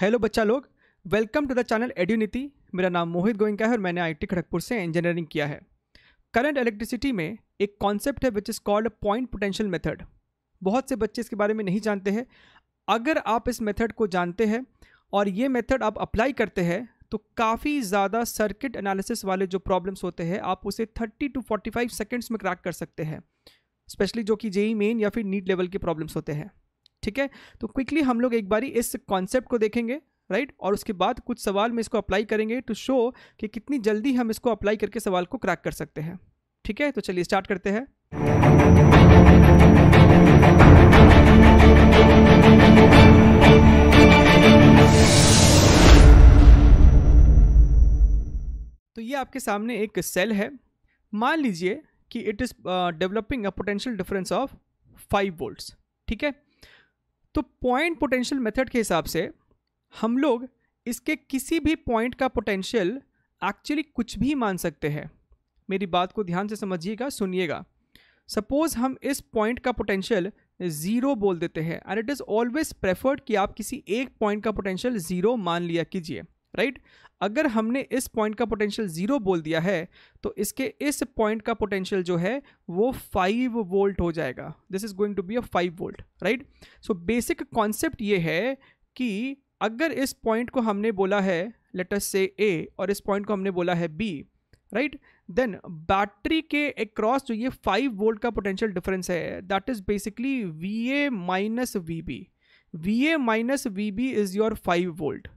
Hello बच्चा लोग welcome to the channel Edunity मेरा नाम मोहित गोइंका है और मैंने आईटी खड़गपुर से इंजीनियरिंग किया है करंट इलेक्ट्रिसिटी में एक कॉन्सेप्ट है which is called point potential method बहुत से बच्चे इसके बारे में नहीं जानते हैं अगर आप इस मेथड को जानते हैं और ये मेथड आप अप्लाई करते हैं तो काफ़ी ज़्यादा सर्किट एनालिसिस वाले जो प्रॉब्लम्स होते हैं आप उसे thirty two forty five seconds में क्रैक कर सकते हैं स्पेशली जो कि जेई मेन e या फिर नीट लेवल के प्रॉब्लम्स होते हैं ठीक है तो क्विकली हम लोग एक बारी इस कॉन्सेप्ट को देखेंगे राइट right? और उसके बाद कुछ सवाल में इसको अप्लाई करेंगे टू शो कि कितनी जल्दी हम इसको अप्लाई करके सवाल को क्रैक कर सकते हैं ठीक है तो चलिए स्टार्ट करते हैं तो ये आपके सामने एक सेल है मान लीजिए कि it is developing a potential difference of five volts ठीक है तो पॉइंट पोटेंशियल मेथड के हिसाब से हम लोग इसके किसी भी पॉइंट का पोटेंशियल एक्चुअली कुछ भी मान सकते हैं मेरी बात को ध्यान से समझिएगा सुनिएगा सपोज़ हम इस पॉइंट का पोटेंशियल ज़ीरो बोल देते हैं and it is always preferred कि आप किसी एक पॉइंट का पोटेंशियल ज़ीरो मान लिया कीजिए राइट अगर हमने इस पॉइंट का पोटेंशियल ज़ीरो बोल दिया है तो इसके इस पॉइंट का पोटेंशियल जो है वो फाइव वोल्ट हो जाएगा this is going to be a five volt right so basic concept ये है कि अगर इस पॉइंट को हमने बोला है लेटस से ए और इस पॉइंट को हमने बोला है बी राइट देन बैटरी के अक्रॉस जो ये फाइव वोल्ट का पोटेंशियल डिफरेंस है that is basically V A minus V B V A minus V B is your five volt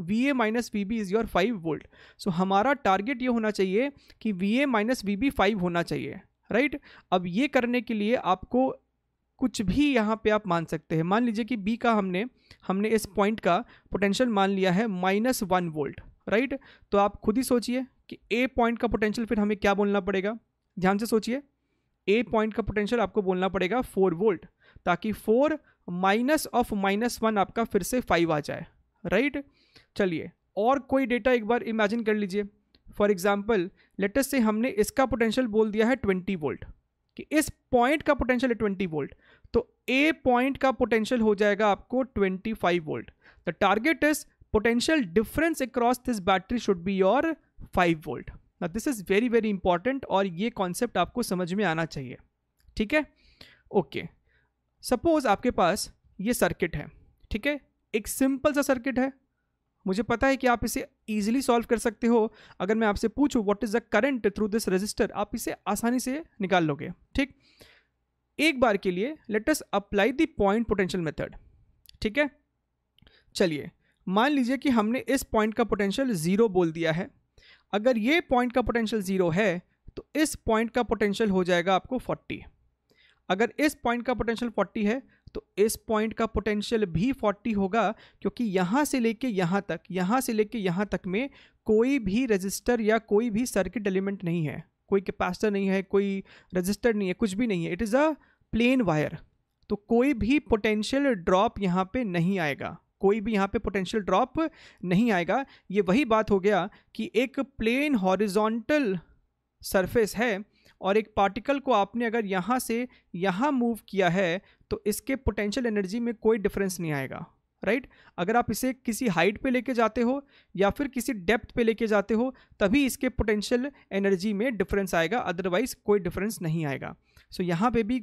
V A minus V B is your five volt so हमारा target ये होना चाहिए कि V A minus V B five होना चाहिए right right? अब ये करने के लिए आपको कुछ भी यहाँ पे आप मान सकते हैं मान लीजिए कि बी का हमने हमने इस पॉइंट का पोटेंशियल मान लिया है माइनस वन वोल्ट राइट तो आप खुद ही सोचिए कि ए पॉइंट का पोटेंशियल फिर हमें क्या बोलना पड़ेगा ध्यान से सोचिए ए पॉइंट का पोटेंशियल आपको बोलना पड़ेगा फोर वोल्ट ताकि four minus of minus one आपका फिर से फाइव आ जाए राइट right? चलिए और कोई डेटा एक बार इमेजिन कर लीजिए फॉर एग्जाम्पल लेटेस्ट से हमने इसका पोटेंशियल बोल दिया है ट्वेंटी वोल्ट कि इस पॉइंट का पोटेंशियल है ट्वेंटी वोल्ट तो ए पॉइंट का पोटेंशियल हो जाएगा आपको twenty five volt the target is potential difference across this battery should be your five volt ना this is very very important और ये कॉन्सेप्ट आपको समझ में आना चाहिए ठीक है ओके सपोज आपके पास ये सर्किट है ठीक है एक सिंपल सा सर्किट है मुझे पता है कि आप इसे ईजिली सॉल्व कर सकते हो अगर मैं आपसे पूछूँ what is the current through this resistor आप इसे आसानी से निकाल लोगे ठीक एक बार के लिए let's apply the point potential method ठीक है चलिए मान लीजिए कि हमने इस पॉइंट का पोटेंशियल ज़ीरो बोल दिया है अगर ये पॉइंट का पोटेंशियल ज़ीरो है तो इस पॉइंट का पोटेंशियल हो जाएगा आपको फोर्टी अगर इस पॉइंट का पोटेंशियल फोर्टी है तो इस पॉइंट का पोटेंशियल भी 40 होगा क्योंकि यहाँ से लेके यहाँ तक यहाँ से लेके यहाँ तक में कोई भी रजिस्टर या कोई भी सर्किट एलिमेंट नहीं है कोई कैपेसिटर नहीं है कोई रजिस्टर नहीं है कुछ भी नहीं है it is a plain wire तो कोई भी पोटेंशियल ड्रॉप यहाँ पे नहीं आएगा कोई भी यहाँ पे पोटेंशियल ड्रॉप नहीं आएगा ये वही बात हो गया कि एक प्लेन हॉरिजॉन्टल सरफेस है और एक पार्टिकल को आपने अगर यहाँ से यहाँ मूव किया है तो इसके पोटेंशियल एनर्जी में कोई डिफरेंस नहीं आएगा राइट right? अगर आप इसे किसी हाइट पे लेके जाते हो या फिर किसी डेप्थ पे लेके जाते हो तभी इसके पोटेंशियल एनर्जी में डिफरेंस आएगा अदरवाइज कोई डिफरेंस नहीं आएगा सो so, यहाँ पे भी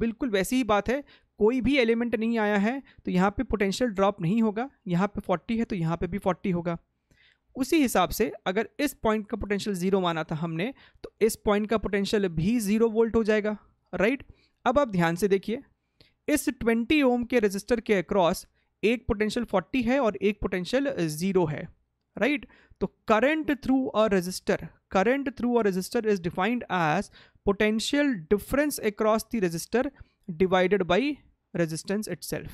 बिल्कुल वैसी ही बात है कोई भी एलिमेंट नहीं आया है तो यहाँ पे पोटेंशियल ड्रॉप नहीं होगा यहाँ पे 40 है तो यहाँ पे भी 40 होगा उसी हिसाब से अगर इस पॉइंट का पोटेंशियल ज़ीरो माना था हमने तो इस पॉइंट का पोटेंशियल भी ज़ीरो वोल्ट हो जाएगा राइट अब आप ध्यान से देखिए इस 20 ओम के रजिस्टर के अक्रॉस एक पोटेंशियल 40 है और एक पोटेंशियल ज़ीरो है राइट तो current through a resistor current through a resistor is defined as potential difference across the resistor divided by resistance it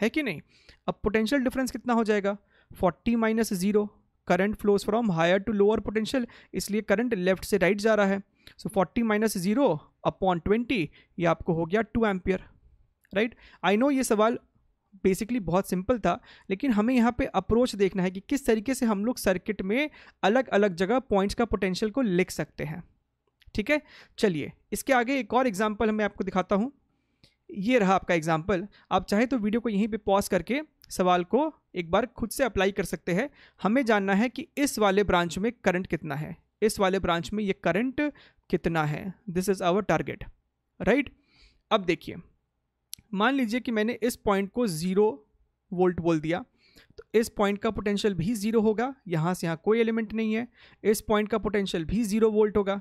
है कि नहीं अब पोटेंशियल डिफरेंस कितना हो जाएगा 40 minus zero current flows from higher to lower potential इसलिए current left से right जा रहा है so forty minus zero upon twenty ये आपको हो गया two ampere right I know ये सवाल बेसिकली बहुत सिंपल था लेकिन हमें यहाँ पे अप्रोच देखना है कि किस तरीके से हम लोग सर्किट में अलग अलग जगह पॉइंट्स का पोटेंशियल को लिख सकते हैं ठीक है चलिए इसके आगे एक और एग्जाम्पल मैं आपको दिखाता हूँ ये रहा आपका एग्जाम्पल आप चाहे तो वीडियो को यहीं पर पॉज करके सवाल को एक बार खुद से अप्लाई कर सकते हैं हमें जानना है कि इस वाले ब्रांच में करंट कितना है इस वाले ब्रांच में ये करंट कितना है this is our target right अब देखिए मान लीजिए कि मैंने इस पॉइंट को ज़ीरो वोल्ट बोल दिया तो इस पॉइंट का पोटेंशियल भी ज़ीरो होगा यहाँ से यहाँ कोई एलिमेंट नहीं है इस पॉइंट का पोटेंशियल भी ज़ीरो वोल्ट होगा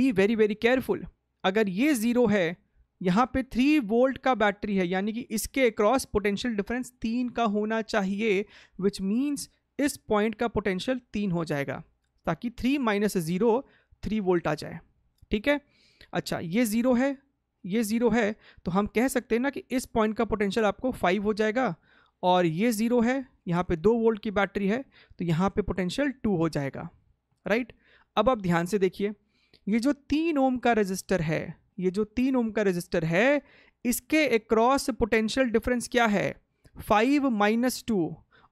बी वेरी वेरी केयरफुल अगर ये ज़ीरो है यहाँ पे थ्री वोल्ट का बैटरी है यानी कि इसके अक्रॉस पोटेंशियल डिफरेंस तीन का होना चाहिए विच मीन्स इस पॉइंट का पोटेंशियल तीन हो जाएगा ताकि three minus zero three volt आ जाए ठीक है अच्छा ये ज़ीरो है ये ज़ीरो है तो हम कह सकते हैं ना कि इस पॉइंट का पोटेंशियल आपको फाइव हो जाएगा और ये ज़ीरो है यहाँ पे दो वोल्ट की बैटरी है तो यहाँ पे पोटेंशियल टू हो जाएगा राइट अब आप ध्यान से देखिए ये जो तीन ओम का रजिस्टर है ये जो तीन ओम का रजिस्टर है इसके अक्रॉस पोटेंशियल डिफरेंस क्या है फाइव माइनस टू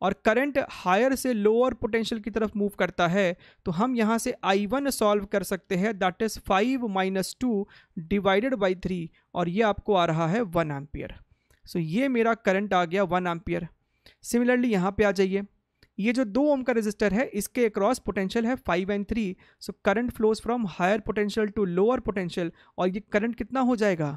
और करंट हायर से लोअर पोटेंशियल की तरफ मूव करता है तो हम यहाँ से आई वन सॉल्व कर सकते हैं that is five minus two divided by three और ये आपको आ रहा है वन एम्पियर सो ये मेरा करंट आ गया वन एम्पियर सिमिलरली यहाँ पे आ जाइए ये जो दो ओम का रेजिस्टर है इसके अक्रॉस पोटेंशियल है five and three so current flows from higher potential to lower potential और ये करंट कितना हो जाएगा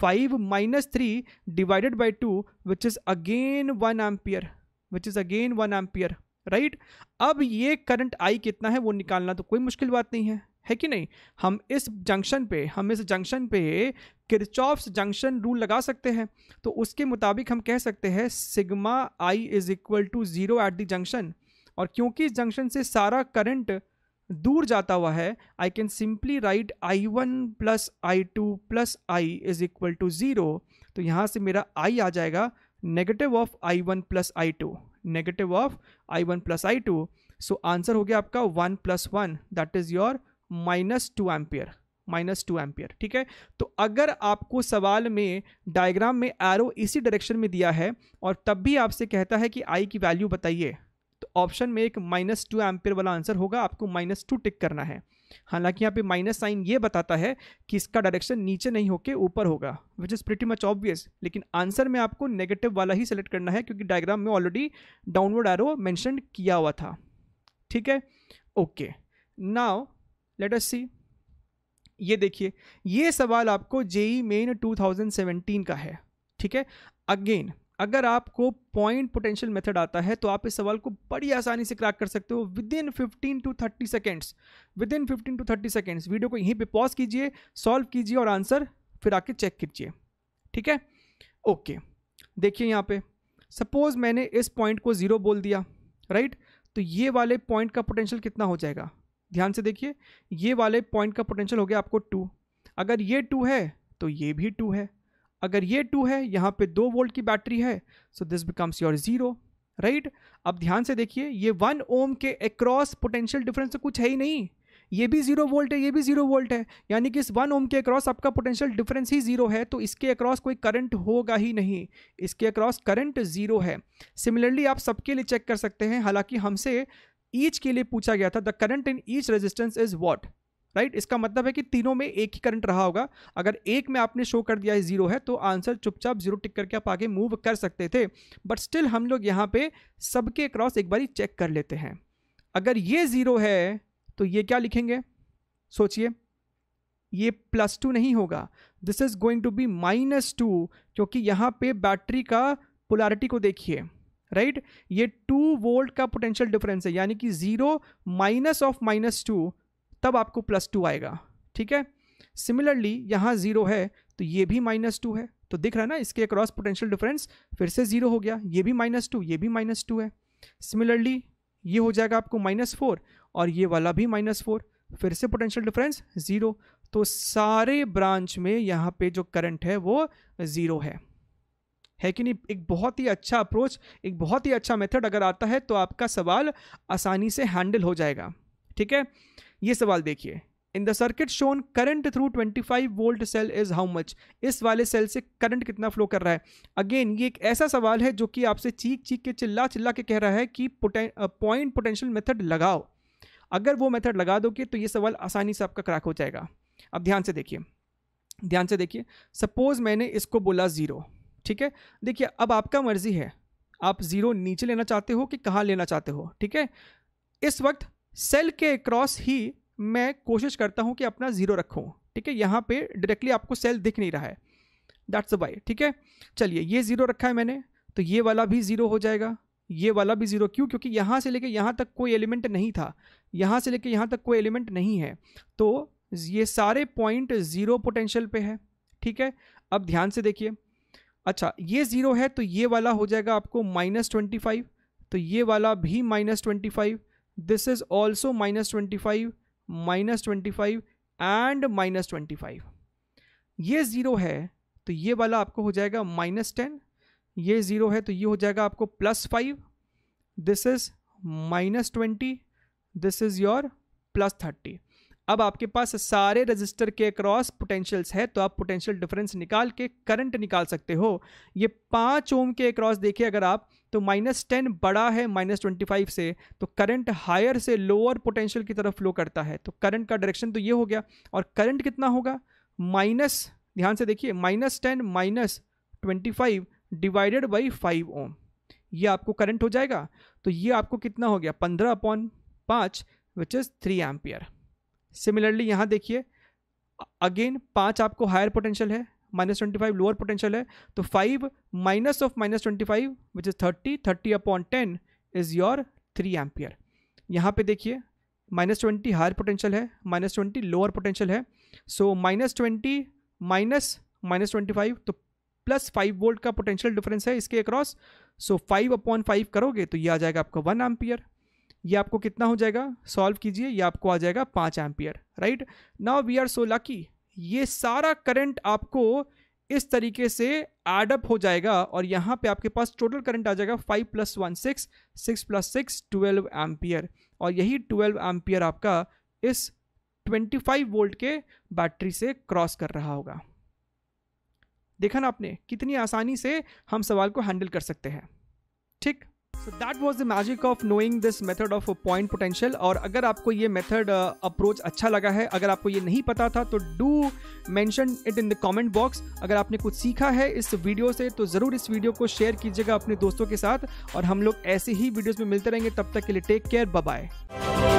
five minus three divided by two which is again one ampere which is again one ampere right अब ये current I कितना है वो निकालना तो कोई मुश्किल बात नहीं है है कि नहीं हम इस जंक्शन पे हम इस जंक्शन पे किरचॉफ्स जंक्शन रूल लगा सकते हैं तो उसके मुताबिक हम कह सकते हैं sigma I is equal to zero at the junction और क्योंकि इस जंक्शन से सारा करंट दूर जाता हुआ है I can simply write I one plus I two plus I is equal to zero तो यहाँ से मेरा आई आ जाएगा negative of I one plus I two negative of I one plus I two so answer हो गया आपका one plus one that is your minus two ampere minus two ampere ठीक है तो अगर आपको सवाल में डायग्राम में एरो इसी डायरेक्शन में दिया है और तब भी आपसे कहता है कि आई की वैल्यू बताइए तो ऑप्शन में एक माइनस टू एम्पियर वाला आंसर होगा आपको माइनस टू टिक करना है हालांकि यहाँ पे माइनस साइन ये बताता है कि इसका डायरेक्शन नीचे नहीं होके ऊपर होगा which is pretty much obvious लेकिन आंसर में आपको नेगेटिव वाला ही सेलेक्ट करना है क्योंकि डायग्राम में ऑलरेडी डाउनवर्ड एरो मैंशन किया हुआ था ठीक है ओके नाव लेट सी ये देखिए ये सवाल आपको जेई मेन 2017 का है ठीक है अगेन अगर आपको पॉइंट पोटेंशियल मेथड आता है तो आप इस सवाल को बड़ी आसानी से क्रैक कर सकते हो within fifteen to thirty seconds within fifteen to thirty seconds video को यहीं पे पॉज कीजिए सॉल्व कीजिए और आंसर फिर आके चेक कीजिए ठीक है ओके देखिए यहाँ पे सपोज मैंने इस पॉइंट को ज़ीरो बोल दिया राइट तो ये वाले पॉइंट का पोटेंशियल कितना हो जाएगा ध्यान से देखिए ये वाले पॉइंट का पोटेंशियल हो गया आपको टू अगर ये टू है तो ये भी टू है अगर ये टू है यहाँ पे दो वोल्ट की बैटरी है so this becomes your zero right अब ध्यान से देखिए ये वन ओम के अक्रॉस पोटेंशियल डिफरेंस तो कुछ है ही नहीं ये भी जीरो वोल्ट है ये भी जीरो वोल्ट है यानी कि इस वन ओम के अक्रॉस आपका पोटेंशियल डिफरेंस ही जीरो है तो इसके अक्रॉस कोई करंट होगा ही नहीं इसके अक्रॉस करंट जीरो है सिमिलरली आप सबके लिए चेक कर सकते हैं हालांकि हमसे ईच के लिए पूछा गया था the current in each resistance is what right इसका मतलब है कि तीनों में एक ही करंट रहा होगा अगर एक में आपने शो कर दिया है जीरो है तो आंसर चुपचाप जीरो टिक करके आप आगे मूव कर सकते थे बट स्टिल हम लोग यहाँ पे सबके क्रॉस एक बारी चेक कर लेते हैं अगर ये ज़ीरो है तो ये क्या लिखेंगे सोचिए ये प्लस टू नहीं होगा this is going to be minus two क्योंकि यहाँ पे बैटरी का पुलारिटी को देखिए राइट right? ये टू वोल्ट का पोटेंशियल डिफरेंस है यानी कि zero minus of minus two तब आपको प्लस टू आएगा ठीक है सिमिलरली यहाँ ज़ीरो है तो ये भी माइनस टू है तो दिख रहा है ना इसके अक्रॉस पोटेंशियल डिफरेंस फिर से ज़ीरो हो गया ये भी माइनस टू ये भी माइनस टू है सिमिलरली ये हो जाएगा आपको माइनस फोर और ये वाला भी माइनस फोर फिर से पोटेंशियल डिफरेंस ज़ीरो तो सारे ब्रांच में यहाँ पे जो करंट है वो ज़ीरो है है कि नहीं एक बहुत ही अच्छा अप्रोच एक बहुत ही अच्छा मेथड अगर आता है तो आपका सवाल आसानी से हैंडल हो जाएगा ठीक है ये सवाल देखिए in the circuit shown current through 25 volt cell is how much इस वाले सेल से करंट कितना फ्लो कर रहा है अगेन ये एक ऐसा सवाल है जो कि आपसे चीख चीख के चिल्ला चिल्ला के कह रहा है कि पॉइंट पोटेंशियल मेथड लगाओ अगर वो मेथड लगा दोगे तो ये सवाल आसानी से आपका क्रैक हो जाएगा अब ध्यान से देखिए ध्यान से देखिए सपोज़ मैंने इसको बोला ज़ीरो ठीक है देखिए अब आपका मर्ज़ी है आप ज़ीरो नीचे लेना चाहते हो कि कहाँ लेना चाहते हो ठीक है इस वक्त सेल के क्रॉस ही मैं कोशिश करता हूँ कि अपना ज़ीरो रखूँ ठीक है यहाँ पे डायरेक्टली आपको सेल दिख नहीं रहा है दैट्स बाय ठीक है चलिए ये ज़ीरो रखा है मैंने तो ये वाला भी ज़ीरो हो जाएगा ये वाला भी ज़ीरो क्यों क्योंकि यहाँ से लेके यहाँ तक कोई एलिमेंट नहीं था यहाँ से लेके यहाँ तक कोई एलिमेंट नहीं है तो ये सारे पॉइंट ज़ीरो पोटेंशियल पे है ठीक है अब ध्यान से देखिए अच्छा ये ज़ीरो है तो ये वाला हो जाएगा आपको माइनस ट्वेंटी फाइव तो ये वाला भी minus twenty five this is also minus 25 minus twenty five and minus twenty five ये ज़ीरो है तो ये वाला आपको हो जाएगा माइनस टेन ये ज़ीरो है तो ये हो जाएगा आपको plus five this is minus twenty this is your plus thirty अब आपके पास सारे रजिस्टर के अक्रॉस पोटेंशियल्स है तो आप पोटेंशियल डिफरेंस निकाल के करंट निकाल सकते हो ये पाँच ओम के अक्रॉस देखिए अगर आप तो माइनस टेन बड़ा है माइनस ट्वेंटी फाइव से तो करंट हायर से लोअर पोटेंशियल की तरफ फ्लो करता है तो करंट का डायरेक्शन तो ये हो गया और करंट कितना होगा माइनस ध्यान से देखिए minus ten minus twenty five divided by five ohm ये आपको करंट हो जाएगा तो ये आपको कितना हो गया पंद्रह अपॉन पाँच which is three ampere similarly यहाँ देखिए अगेन पाँच आपको हायर पोटेंशियल है minus twenty five lower potential है तो five minus of minus twenty five which is thirty thirty upon ten is your three ampere यहाँ पे देखिए माइनस ट्वेंटी हायर पोटेंशियल है माइनस ट्वेंटी लोअर पोटेंशियल है so minus twenty minus minus twenty five तो plus five volt का potential difference है इसके across so five upon five करोगे तो ये आ जाएगा आपका वन एम्पियर ये आपको कितना हो जाएगा सॉल्व कीजिए ये आपको आ जाएगा पाँच ampere right now we are so lucky ये सारा करंट आपको इस तरीके से एडअप हो जाएगा और यहाँ पे आपके पास टोटल करंट आ जाएगा five plus one six six plus six twelve ampere और यही ट्वेल्व एम्पियर आपका इस ट्वेंटी फाइव वोल्ट के बैटरी से क्रॉस कर रहा होगा देखा ना आपने कितनी आसानी से हम सवाल को हैंडल कर सकते हैं ठीक so that was the magic of knowing this method of point potential और अगर आपको ये मेथड अप्रोच uh, अच्छा लगा है अगर आपको ये नहीं पता था तो do mention it in the comment box अगर आपने कुछ सीखा है इस वीडियो से तो ज़रूर इस वीडियो को शेयर कीजिएगा अपने दोस्तों के साथ और हम लोग ऐसे ही वीडियोज़ में मिलते रहेंगे तब तक के लिए टेक केयर बाय